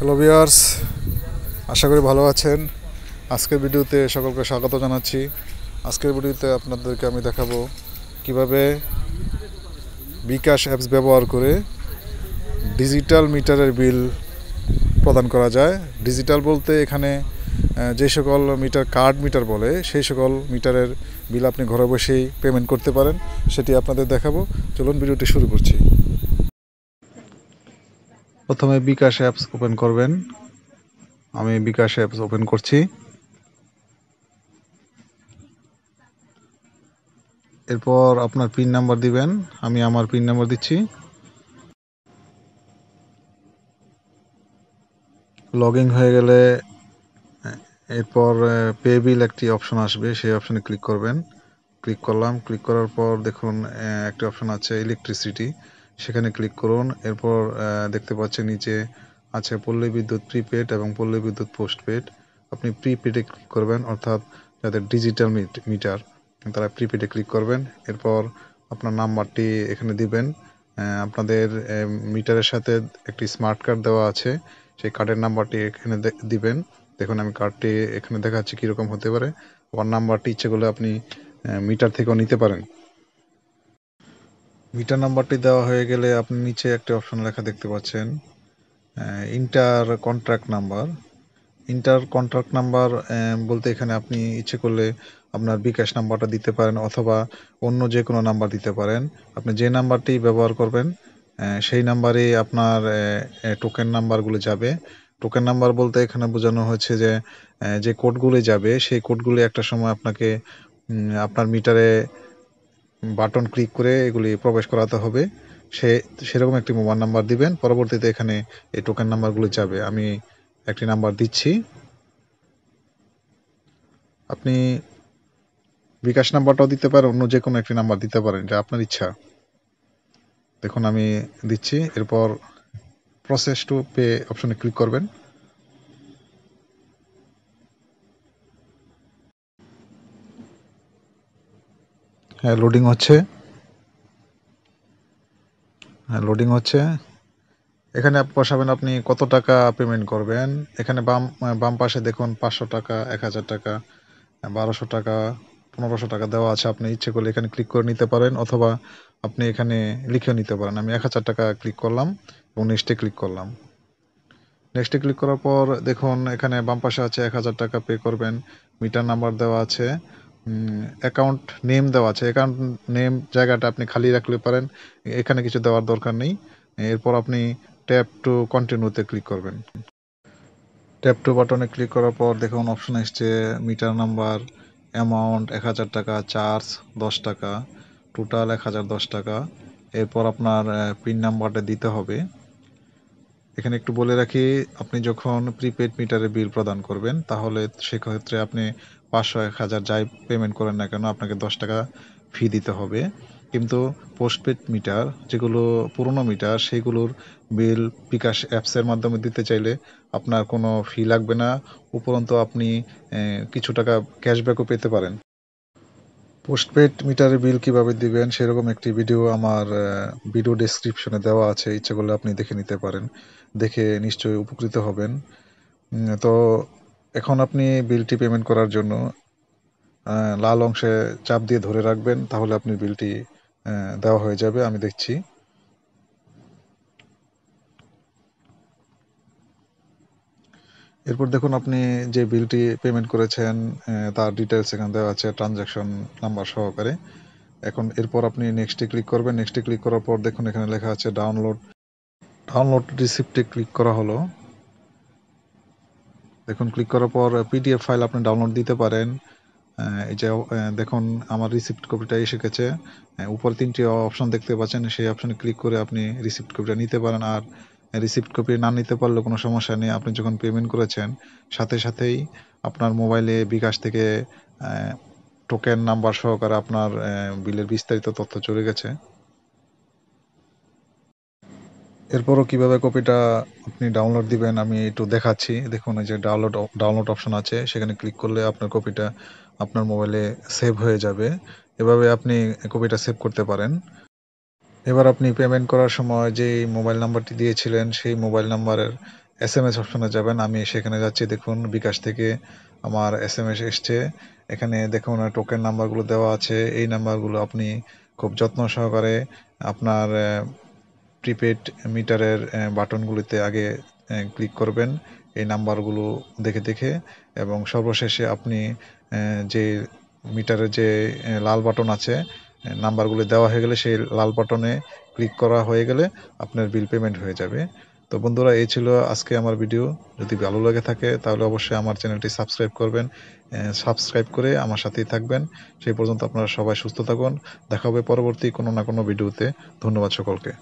hello viewers আশা করি ভালো আছেন আজকের ভিডিওতে সকলকে স্বাগত জানাচ্ছি আজকের ভিডিওতে আপনাদেরকে আমি দেখাবো কিভাবে বিকাশ অ্যাপস ব্যবহার করে ডিজিটাল মিটারের বিল প্রদান করা যায় ডিজিটাল বলতে এখানে যে সকল মিটার কার্ড মিটার বলে সেই সকল মিটারের বিল আপনি ঘরে বসেই পেমেন্ট করতে পারেন সেটি আপনাদের দেখাবো চলুন ভিডিওটি শুরু করছি প্রথমে বিকাশ অ্যাপস ওপেন করবেন আমি বিকাশ অ্যাপস ওপেন করছি এরপর আপনার পিন নাম্বার দিবেন আমি আমার পিন নাম্বার দিচ্ছি লগ হয়ে গেলে এরপর পে বিল একটি অপশন আসবে সেই অপশনে ক্লিক করবেন ক্লিক করলাম ক্লিক করার পর দেখুন একটি অপশন আছে ইলেকট্রিসিটি সেখানে ক্লিক করুন এরপর দেখতে পাচ্ছেন নিচে আছে পল্লী বিদ্যুৎ প্রিপেড এবং পল্লী বিদ্যুৎ পোস্টপেড আপনি প্রিপেডে ক্লিক করবেন অর্থাৎ যাদের ডিজিটাল মিটার তারা প্রিপেডে ক্লিক করবেন এরপর আপনার নাম্বারটি এখানে দিবেন আপনাদের মিটারের সাথে একটি স্মার্ট কার্ড দেওয়া আছে সেই কার্ডের নাম্বারটি এখানে দিবেন দেখুন আমি কার্ডটি এখানে দেখাচ্ছি কীরকম হতে পারে আমার নাম্বারটি ইচ্ছে করলে আপনি মিটার থেকেও নিতে পারেন মিটার নাম্বারটি দেওয়া হয়ে গেলে আপনি নিচে একটি অপশন লেখা দেখতে পাচ্ছেন enter contract number enter contract number বলতে এখানে আপনি ইচ্ছে করলে আপনার বিকাশ নাম্বারটা দিতে পারেন অথবা অন্য যে কোনো নাম্বার দিতে পারেন আপনি যে নাম্বারটি ব্যবহার করবেন সেই নাম্বারে আপনার টোকেন নাম্বারগুলো যাবে টোকেন নাম্বার বলতে এখানে বোঝানো হয়েছে যে যে কোডগুলি যাবে সেই কোডগুলি একটা সময় আপনাকে আপনার মিটারে বাটন ক্লিক করে এগুলি প্রবেশ করাতে হবে সে সেরকম একটি মোবাইল নাম্বার দিবেন পরবর্তীতে এখানে এই টোকেন নাম্বারগুলো যাবে আমি একটি নাম্বার দিচ্ছি আপনি বিকাশ নাম্বারটাও দিতে পারেন অন্য যে কোনো একটি নাম্বার দিতে পারেন যা আপনার ইচ্ছা দেখুন আমি দিচ্ছি এরপর প্রসেস টু পে অপশনে ক্লিক করবেন হ্যাঁ লোডিং হচ্ছে হ্যাঁ লোডিং হচ্ছে এখানে বসাবেন আপনি কত টাকা পেমেন্ট করবেন এখানে বাম বাম পাশে দেখুন পাঁচশো টাকা এক হাজার টাকা বারোশো টাকা পনেরোশো টাকা দেওয়া আছে আপনি ইচ্ছে করলে এখানে ক্লিক করে নিতে পারেন অথবা আপনি এখানে লিখে নিতে পারেন আমি এক হাজার টাকা ক্লিক করলাম এবং নেক্সটে ক্লিক করলাম নেক্সটে ক্লিক করার পর দেখুন এখানে বাম পাশে আছে এক হাজার টাকা পে করবেন মিটার নাম্বার দেওয়া আছে অ্যাকাউন্ট নেম দেওয়া আছে অ্যাকাউন্ট নেম জায়গাটা আপনি খালি রাখলে পারেন এখানে কিছু দেওয়ার দরকার নেই এরপর আপনি ট্যাপ টু কন্টিনিউতে ক্লিক করবেন ট্যাপ টু বাটনে ক্লিক করার পর দেখুন অপশন এসছে মিটার নাম্বার অ্যামাউন্ট এক হাজার টাকা চার্জ দশ টাকা টোটাল এক হাজার দশ টাকা এরপর আপনার পিন নাম্বারটা দিতে হবে এখানে একটু বলে রাখি আপনি যখন প্রিপেড মিটারে বিল প্রদান করবেন তাহলে সেক্ষেত্রে আপনি পাঁচশো এক হাজার যাই পেমেন্ট করেন না কেন আপনাকে দশ টাকা ফি দিতে হবে কিন্তু পোস্টপেড মিটার যেগুলো পুরনো মিটার সেগুলোর বিল বিকাশ অ্যাপসের মাধ্যমে দিতে চাইলে আপনার কোনো ফি লাগবে না উপরন্তু আপনি কিছু টাকা ক্যাশব্যাকও পেতে পারেন পোস্টপেড মিটারের বিল কিভাবে দিবেন সেরকম একটি ভিডিও আমার ভিডিও ডেসক্রিপশনে দেওয়া আছে ইচ্ছে করলে আপনি দেখে নিতে পারেন দেখে নিশ্চয়ই উপকৃত হবেন তো এখন আপনি বিলটি পেমেন্ট করার জন্য লাল অংশে চাপ দিয়ে ধরে রাখবেন তাহলে আপনি বিলটি দেওয়া হয়ে যাবে আমি দেখছি এরপর দেখুন আপনি যে বিলটি পেমেন্ট করেছেন তার ডিটেলস এখানে দেওয়া আছে ট্রানজ্যাকশন নাম্বার সহকারে এখন এরপর আপনি নেক্সটে ক্লিক করবেন নেক্সটে ক্লিক করার পর দেখুন এখানে লেখা আছে ডাউনলোড ডাউনলোড রিসিপ্টে ক্লিক করা হলো দেখুন ক্লিক করার পর পিডিএফ ফাইল আপনি ডাউনলোড দিতে পারেন এই যে দেখুন আমার রিসিপ্ট কপিটা এসে গেছে উপর তিনটি অপশন দেখতে পাচ্ছেন সেই অপশনে ক্লিক করে আপনি রিসিপ্ট কপিটা নিতে পারেন আর রিসিপ্ট কপি না নিতে পারলে কোনো সমস্যা নেই আপনি যখন পেমেন্ট করেছেন সাথে সাথেই আপনার মোবাইলে বিকাশ থেকে টোকেন নাম্বার সহকারে আপনার বিলের বিস্তারিত তথ্য চলে গেছে এরপরও কিভাবে কপিটা আপনি ডাউনলোড দিবেন আমি একটু দেখাচ্ছি দেখুন এই যে ডাউনলোড ডাউনলোড অপশন আছে সেখানে ক্লিক করলে আপনার কপিটা আপনার মোবাইলে সেভ হয়ে যাবে এভাবে আপনি কপিটা সেভ করতে পারেন এবার আপনি পেমেন্ট করার সময় যে মোবাইল নাম্বারটি দিয়েছিলেন সেই মোবাইল নাম্বারের এস এম এস অপশনে যাবেন আমি সেখানে যাচ্ছি দেখুন বিকাশ থেকে আমার এস এম এস এসছে এখানে দেখুন টোকেন নাম্বারগুলো দেওয়া আছে এই নাম্বারগুলো আপনি খুব যত্ন সহকারে আপনার প্রিপেড মিটারের বাটনগুলিতে আগে ক্লিক করবেন এই নাম্বারগুলো দেখে দেখে এবং সর্বশেষে আপনি যে মিটারের যে লাল বাটন আছে নাম্বারগুলি দেওয়া হয়ে গেলে সেই লাল বাটনে ক্লিক করা হয়ে গেলে আপনার বিল পেমেন্ট হয়ে যাবে তো বন্ধুরা এই ছিল আজকে আমার ভিডিও যদি ভালো লাগে থাকে তাহলে অবশ্যই আমার চ্যানেলটি সাবস্ক্রাইব করবেন সাবস্ক্রাইব করে আমার সাথেই থাকবেন সেই পর্যন্ত আপনারা সবাই সুস্থ থাকুন দেখা হবে পরবর্তী কোনো না কোনো ভিডিওতে ধন্যবাদ সকলকে